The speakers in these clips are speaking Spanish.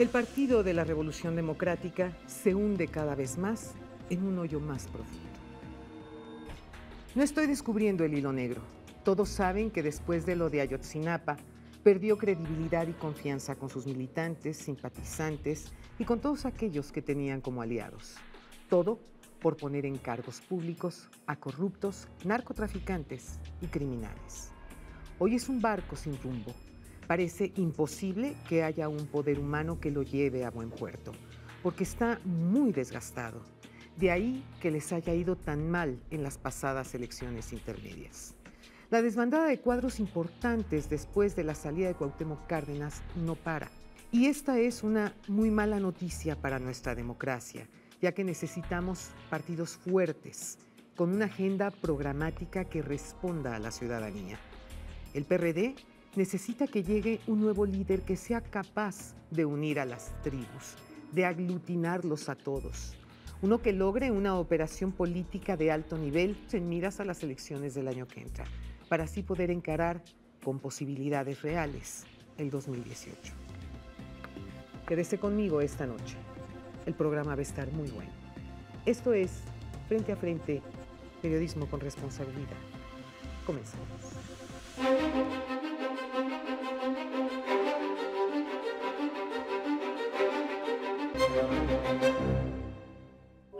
El Partido de la Revolución Democrática se hunde cada vez más en un hoyo más profundo. No estoy descubriendo el hilo negro. Todos saben que después de lo de Ayotzinapa, perdió credibilidad y confianza con sus militantes, simpatizantes y con todos aquellos que tenían como aliados. Todo por poner en cargos públicos a corruptos, narcotraficantes y criminales. Hoy es un barco sin rumbo parece imposible que haya un poder humano que lo lleve a buen puerto, porque está muy desgastado. De ahí que les haya ido tan mal en las pasadas elecciones intermedias. La desbandada de cuadros importantes después de la salida de Cuauhtémoc Cárdenas no para. Y esta es una muy mala noticia para nuestra democracia, ya que necesitamos partidos fuertes, con una agenda programática que responda a la ciudadanía. El PRD necesita que llegue un nuevo líder que sea capaz de unir a las tribus, de aglutinarlos a todos. Uno que logre una operación política de alto nivel en miras a las elecciones del año que entra, para así poder encarar con posibilidades reales el 2018. Quédese conmigo esta noche. El programa va a estar muy bueno. Esto es Frente a Frente, periodismo con responsabilidad. Comenzamos.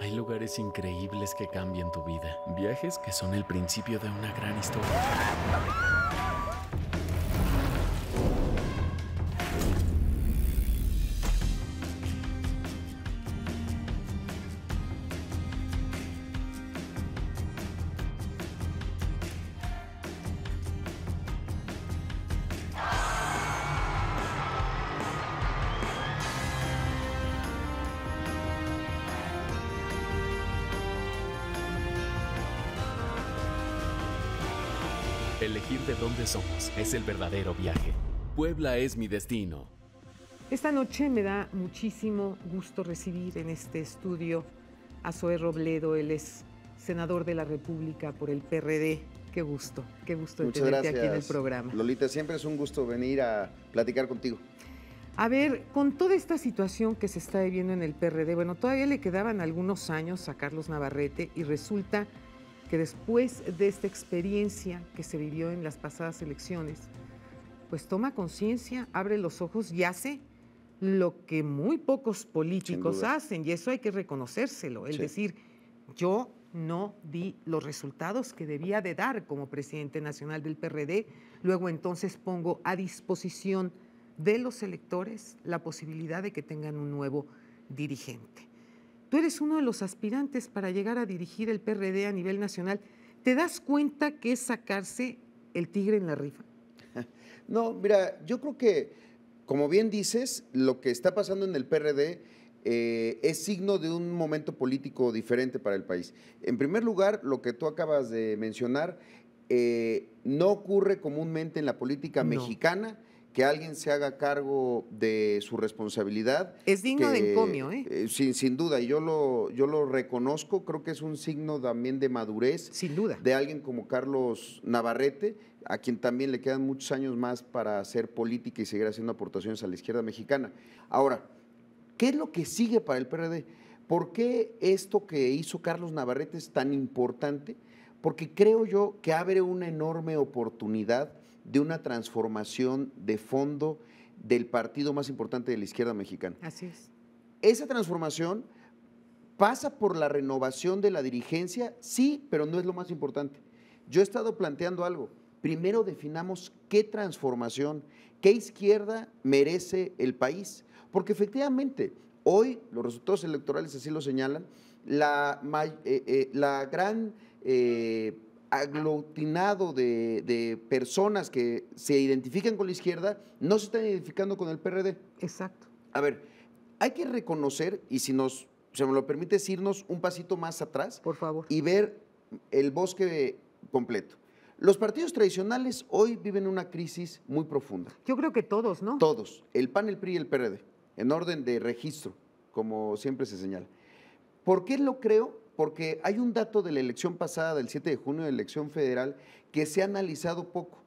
Hay lugares increíbles que cambian tu vida. Viajes que son el principio de una gran historia. elegir de dónde somos es el verdadero viaje. Puebla es mi destino. Esta noche me da muchísimo gusto recibir en este estudio a Zoé Robledo. Él es senador de la República por el PRD. Qué gusto, qué gusto tenerte aquí en el programa. Lolita, siempre es un gusto venir a platicar contigo. A ver, con toda esta situación que se está viviendo en el PRD, bueno, todavía le quedaban algunos años a Carlos Navarrete y resulta que después de esta experiencia que se vivió en las pasadas elecciones, pues toma conciencia, abre los ojos y hace lo que muy pocos políticos hacen, y eso hay que reconocérselo, es decir, yo no di los resultados que debía de dar como presidente nacional del PRD, luego entonces pongo a disposición de los electores la posibilidad de que tengan un nuevo dirigente. Tú eres uno de los aspirantes para llegar a dirigir el PRD a nivel nacional. ¿Te das cuenta que es sacarse el tigre en la rifa? No, mira, yo creo que, como bien dices, lo que está pasando en el PRD eh, es signo de un momento político diferente para el país. En primer lugar, lo que tú acabas de mencionar eh, no ocurre comúnmente en la política mexicana que alguien se haga cargo de su responsabilidad. Es digno de encomio, ¿eh? eh sin, sin duda, y yo lo, yo lo reconozco, creo que es un signo también de madurez. Sin duda. De alguien como Carlos Navarrete, a quien también le quedan muchos años más para hacer política y seguir haciendo aportaciones a la izquierda mexicana. Ahora, ¿qué es lo que sigue para el PRD? ¿Por qué esto que hizo Carlos Navarrete es tan importante? Porque creo yo que abre una enorme oportunidad de una transformación de fondo del partido más importante de la izquierda mexicana. Así es. Esa transformación pasa por la renovación de la dirigencia, sí, pero no es lo más importante. Yo he estado planteando algo. Primero definamos qué transformación, qué izquierda merece el país. Porque efectivamente, hoy los resultados electorales así lo señalan, la, eh, eh, la gran... Eh, aglutinado de, personas que se identifican con la izquierda no se están identificando con el PRD. Exacto. A ver, hay que reconocer, y si nos, se me lo permite, irnos un pasito más atrás. Por favor. Y ver el bosque completo. Los partidos tradicionales hoy viven una crisis muy profunda. Yo creo que todos, ¿no? Todos. El PAN, el PRI y el PRD, en orden de registro, como siempre se señala. ¿Por qué lo creo? porque hay un dato de la elección pasada, del 7 de junio, de la elección federal, que se ha analizado poco.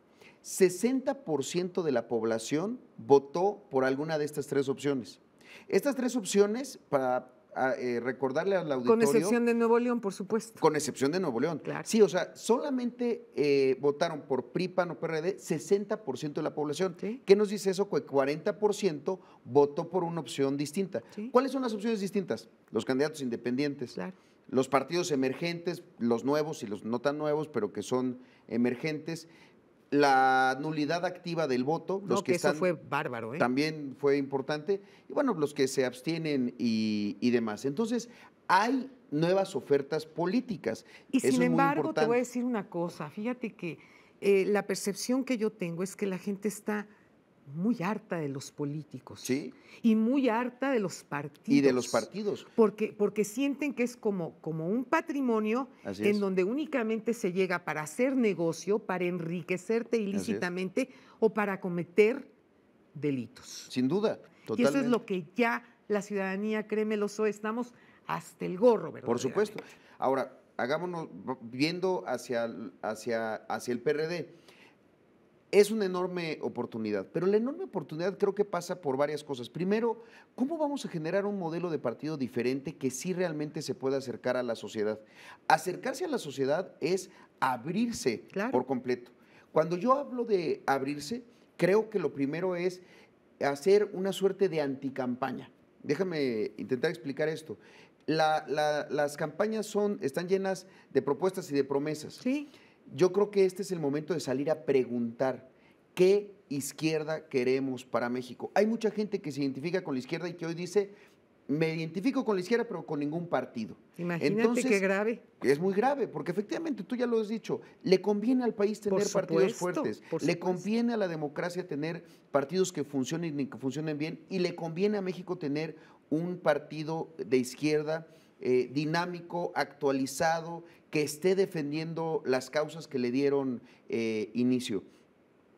60% de la población votó por alguna de estas tres opciones. Estas tres opciones, para ah, eh, recordarle al auditorio. Con excepción de Nuevo León, por supuesto. Con excepción de Nuevo León. Claro. Sí, o sea, solamente eh, votaron por PRI, PAN o PRD 60% de la población. ¿Qué nos dice eso? Que 40% votó por una opción distinta. ¿Cuáles son las opciones distintas? Los candidatos independientes. Claro los partidos emergentes, los nuevos y los no tan nuevos, pero que son emergentes, la nulidad activa del voto, los que, eso fue bárbaro, ¿eh? también fue importante, y bueno, los que se abstienen y, demás. Entonces, hay nuevas ofertas políticas. Y sin embargo, te voy a decir una cosa, fíjate que eh, la percepción que yo tengo es que la gente está muy harta de los políticos. Sí. Y muy harta de los partidos. Y de los partidos. Porque, porque sienten que es como, como un patrimonio en donde únicamente se llega para hacer negocio, para enriquecerte ilícitamente o para cometer delitos. Sin duda. Totalmente. Y eso es lo que ya la ciudadanía, créeme lo so, estamos hasta el gorro, ¿verdad? Por supuesto. Ahora, hagámonos viendo hacia, hacia, hacia el PRD es una enorme oportunidad, pero la enorme oportunidad creo que pasa por varias cosas. Primero, ¿cómo vamos a generar un modelo de partido diferente que sí realmente se pueda acercar a la sociedad? Acercarse a la sociedad es abrirse por completo. Cuando yo hablo de abrirse, creo que lo primero es hacer una suerte de anticampaña. Déjame intentar explicar esto. las campañas son, están llenas de propuestas y de promesas. Sí yo creo que este es el momento de salir a preguntar qué izquierda queremos para México. Hay mucha gente que se identifica con la izquierda y que hoy dice, me identifico con la izquierda, pero con ningún partido. Imagínate Entonces, qué grave. Es muy grave, porque efectivamente, tú ya lo has dicho, le conviene al país tener partidos fuertes, le conviene a la democracia tener partidos que funcionen y que funcionen bien, y le conviene a México tener un partido de izquierda eh, dinámico, actualizado, que esté defendiendo las causas que le dieron eh, inicio.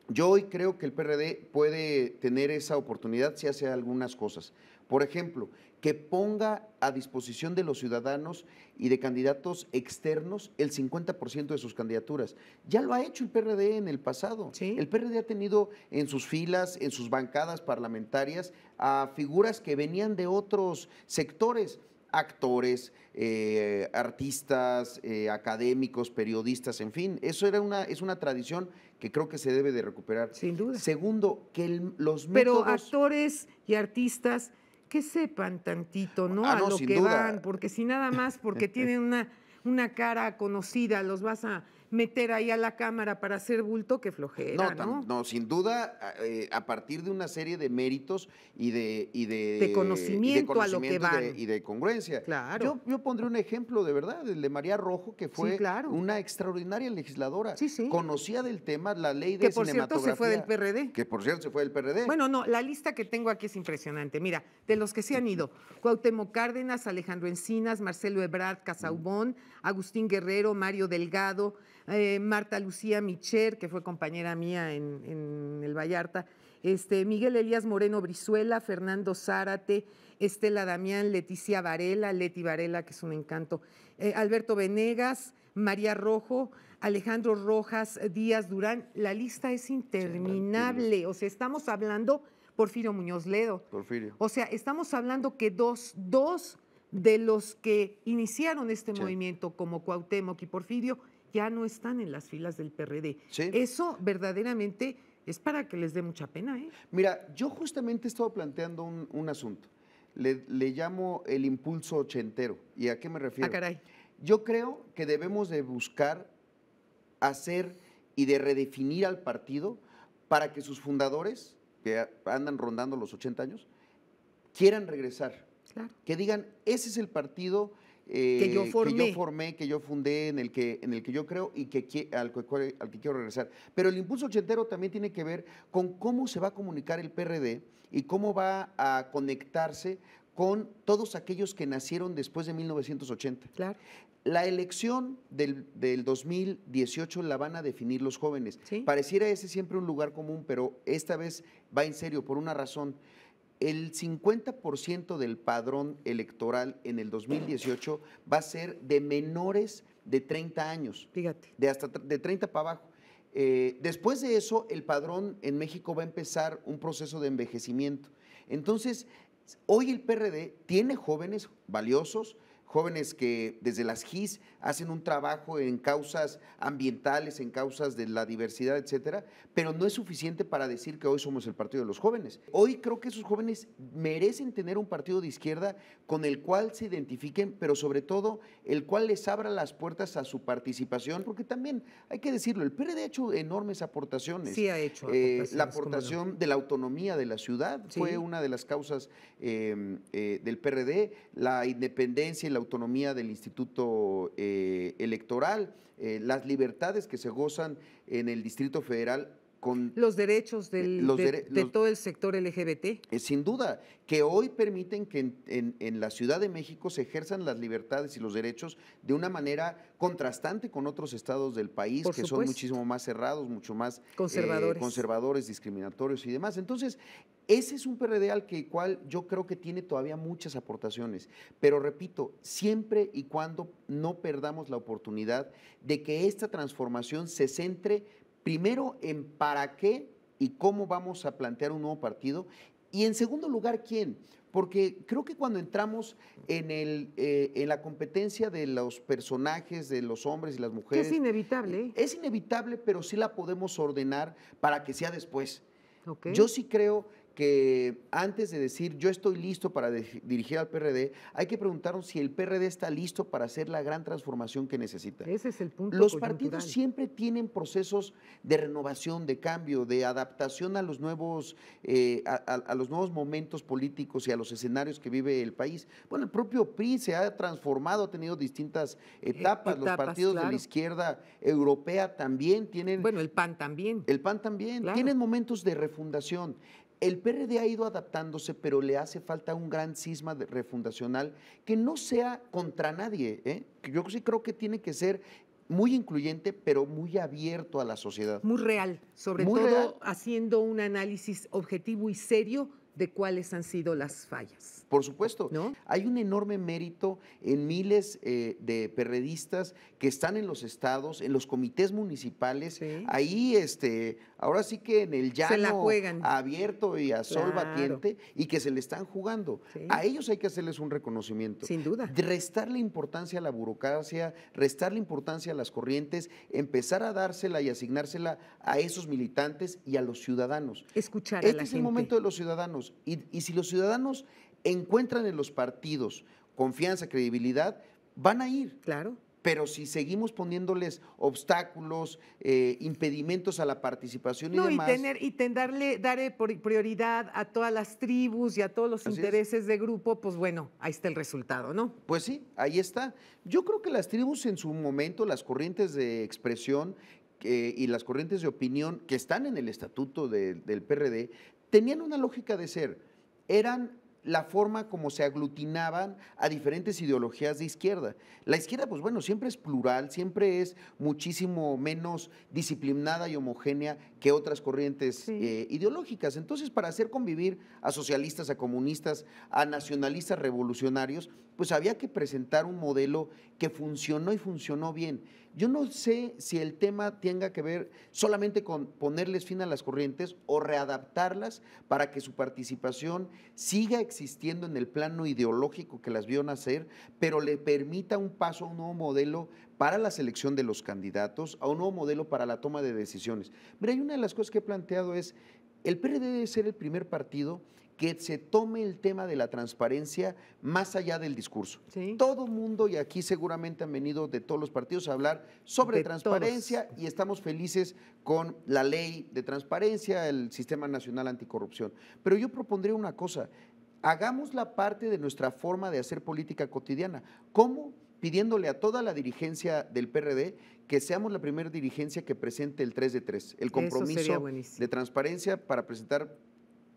Yo hoy creo que el PRD puede tener esa oportunidad si hace algunas cosas. Por ejemplo, que ponga a disposición de los ciudadanos y de candidatos externos el 50% de sus candidaturas. Ya lo ha hecho el PRD en el pasado. El PRD ha tenido en sus filas, en sus bancadas parlamentarias, a figuras que venían de otros sectores actores, eh, artistas, eh, académicos, periodistas, en fin. Eso era una, es una tradición que creo que se debe de recuperar. Sin duda. Segundo, que los métodos... Pero actores y artistas que sepan tantito, ¿no? Ah, a lo que van, porque si nada más porque tienen una, una cara conocida los vas a meter ahí a la cámara para hacer bulto, que flojera. No, ¿no? sin duda, eh, a partir de una serie de méritos y de, de, conocimiento, a lo que van. y de congruencia. Claro. Yo, yo, pondré un ejemplo de verdad, el de María Rojo, que fue una extraordinaria legisladora. Sí, sí. Conocía del tema la ley de que por cierto se fue del PRD. Que por cierto se fue del PRD. Bueno, no, la lista que tengo aquí es impresionante. Mira, de los que se han ido, Cuauhtémoc Cárdenas, Alejandro Encinas, Marcelo Ebrard, Casaubón, mm. Agustín Guerrero, Mario Delgado, eh, Marta Lucía Micher, que fue compañera mía en, el Vallarta, este, Miguel Elías Moreno Brizuela, Fernando Zárate, Estela Damián, Leticia Varela, Leti Varela, que es un encanto, eh, Alberto Venegas, María Rojo, Alejandro Rojas, eh, Díaz Durán. La lista es interminable. O sea, estamos hablando, Porfirio Muñoz Ledo. Porfirio. O sea, estamos hablando que dos, dos de los que iniciaron este movimiento, como Cuauhtémoc y Porfirio, ya no están en las filas del PRD. Eso verdaderamente es para que les dé mucha pena. ¿eh? Mira, yo justamente he estado planteando un, asunto. Le, llamo el impulso ochentero. ¿Y a qué me refiero? Ah, caray. Yo creo que debemos de buscar hacer y de redefinir al partido para que sus fundadores, que andan rondando los 80 años, quieran regresar. Claro. Que digan, ese es el partido que, yo eh, formé. que yo fundé, en el que, en el que yo creo y que, al, que quiero regresar. Pero el impulso ochentero también tiene que ver con cómo se va a comunicar el PRD y cómo va a conectarse con todos aquellos que nacieron después de 1980. Claro. La elección del, 2018 la van a definir los jóvenes. Pareciera ese siempre un lugar común, pero esta vez va en serio por una razón el 50% del padrón electoral en el 2018 va a ser de menores de 30 años. Fíjate. De hasta de 30 para abajo. Eh, después de eso, el padrón en México va a empezar un proceso de envejecimiento. Entonces, hoy el PRD tiene jóvenes valiosos, jóvenes que desde las GIS hacen un trabajo en causas ambientales, en causas de la diversidad, etcétera, pero no es suficiente para decir que hoy somos el partido de los jóvenes. Hoy creo que esos jóvenes merecen tener un partido de izquierda con el cual se identifiquen, pero sobre todo el cual les abra las puertas a su participación, porque también hay que decirlo, el PRD ha hecho enormes aportaciones. Sí, ha hecho. Eh, la aportación de la autonomía de la ciudad fue una de las causas eh, eh, del PRD, la independencia y la autonomía del Instituto eh, Electoral, eh, las libertades que se gozan en el Distrito Federal los derechos del, eh, de, todo el sector LGBT. Eh, sin duda, que hoy permiten que en, la Ciudad de México se ejerzan las libertades y los derechos de una manera contrastante con otros estados del país, que son muchísimo más cerrados, mucho más eh, conservadores. discriminatorios y demás. Entonces, ese es un PRD al que cual yo creo que tiene todavía muchas aportaciones, pero repito, siempre y cuando no perdamos la oportunidad de que esta transformación se centre Primero, en para qué y cómo vamos a plantear un nuevo partido. Y en segundo lugar, ¿quién? Porque creo que cuando entramos en, el, eh, en la competencia de los personajes, de los hombres y las mujeres... es inevitable. Eh, es inevitable, pero sí la podemos ordenar para que sea después. Yo sí creo que antes de decir yo estoy listo para dirigir al PRD, hay que preguntarnos si el PRD está listo para hacer la gran transformación que necesita. Ese es el punto. Los partidos siempre tienen procesos de renovación, de cambio, de adaptación a los nuevos, eh, a, los nuevos momentos políticos y a los escenarios que vive el país. Bueno, el propio PRI se ha transformado, ha tenido distintas eh, etapas. los partidos de la izquierda europea también tienen. Bueno, el PAN también. El PAN también. Tienen momentos de refundación el PRD ha ido adaptándose, pero le hace falta un gran cisma refundacional que no sea contra nadie. ¿eh? Yo sí creo que tiene que ser muy incluyente, pero muy abierto a la sociedad. Muy real, sobre todo haciendo un análisis objetivo y serio de cuáles han sido las fallas. Por supuesto. Hay un enorme mérito en miles eh, de perredistas que están en los estados, en los comités municipales. Ahí, este, ahora sí que en el llano abierto y a sol batiente y que se le están jugando. A ellos hay que hacerles un reconocimiento. Sin duda. Restarle importancia a la burocracia, restar la importancia a las corrientes, empezar a dársela y asignársela a esos militantes y a los ciudadanos. Escuchar a este es el momento de los ciudadanos. y si los ciudadanos encuentran en los partidos confianza, credibilidad, van a ir. Claro. Pero si seguimos poniéndoles obstáculos, eh, impedimentos a la participación y no, demás. Y, tener, y darle, eh, prioridad a todas las tribus y a todos los intereses de grupo, pues bueno, ahí está el resultado, ¿no? Pues sí, ahí está. Yo creo que las tribus en su momento, las corrientes de expresión eh, y las corrientes de opinión que están en el estatuto del PRD, tenían una lógica de ser. Eran la forma como se aglutinaban a diferentes ideologías de izquierda. La izquierda, pues bueno, siempre es plural, siempre es muchísimo menos disciplinada y homogénea que otras corrientes eh, ideológicas. Entonces, para hacer convivir a socialistas, a comunistas, a nacionalistas revolucionarios, pues había que presentar un modelo que funcionó y funcionó bien. Yo no sé si el tema tenga que ver solamente con ponerles fin a las corrientes o readaptarlas para que su participación siga existiendo en el plano ideológico que las vio nacer, pero le permita un paso a un nuevo modelo para la selección de los candidatos, a un nuevo modelo para la toma de decisiones. Mira, hay una de las cosas que he planteado es, el PRD debe ser el primer partido que se tome el tema de la transparencia más allá del discurso. Todo Todo mundo, y aquí seguramente han venido de todos los partidos a hablar sobre transparencia y estamos felices con la ley de transparencia, el Sistema Nacional Anticorrupción. Pero yo propondría una cosa, hagamos la parte de nuestra forma de hacer política cotidiana. ¿Cómo? pidiéndole a toda la dirigencia del PRD que seamos la primera dirigencia que presente el 3 de 3, el compromiso de transparencia para presentar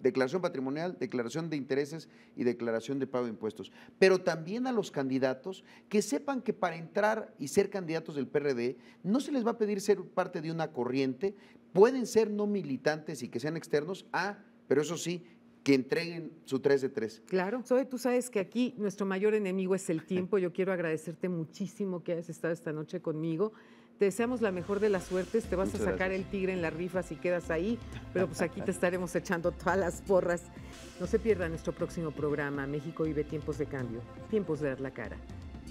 declaración patrimonial, declaración de intereses y declaración de pago de impuestos. Pero también a los candidatos que sepan que para entrar y ser candidatos del PRD no se les va a pedir ser parte de una corriente, pueden ser no militantes y que sean externos, a, ah, pero eso sí, que entreguen su 3 de 3. Claro. Zoe, tú sabes que aquí nuestro mayor enemigo es el tiempo. Yo quiero agradecerte muchísimo que hayas estado esta noche conmigo. Te deseamos la mejor de las suertes, te vas a sacar el tigre en la rifa si quedas ahí, pero pues aquí te estaremos echando todas las porras. No se pierda nuestro próximo programa, México vive tiempos de cambio, tiempos de dar la cara,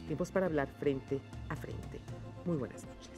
tiempos para hablar frente a frente. Muy buenas noches.